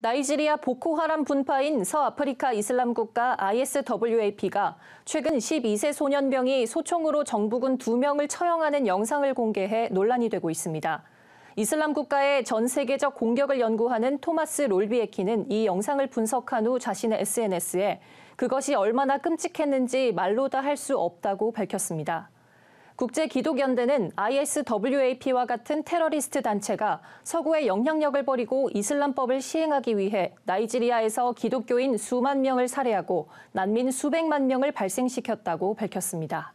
나이지리아 보코하람 분파인 서아프리카 이슬람 국가 ISWAP가 최근 12세 소년병이 소총으로 정부군 2명을 처형하는 영상을 공개해 논란이 되고 있습니다. 이슬람 국가의 전 세계적 공격을 연구하는 토마스 롤비에키는 이 영상을 분석한 후 자신의 SNS에 그것이 얼마나 끔찍했는지 말로 다 할 수 없다고 밝혔습니다. 국제기독연대는 ISWAP와 같은 테러리스트 단체가 서구의 영향력을 버리고 이슬람법을 시행하기 위해 나이지리아에서 기독교인 수만 명을 살해하고 난민 수백만 명을 발생시켰다고 밝혔습니다.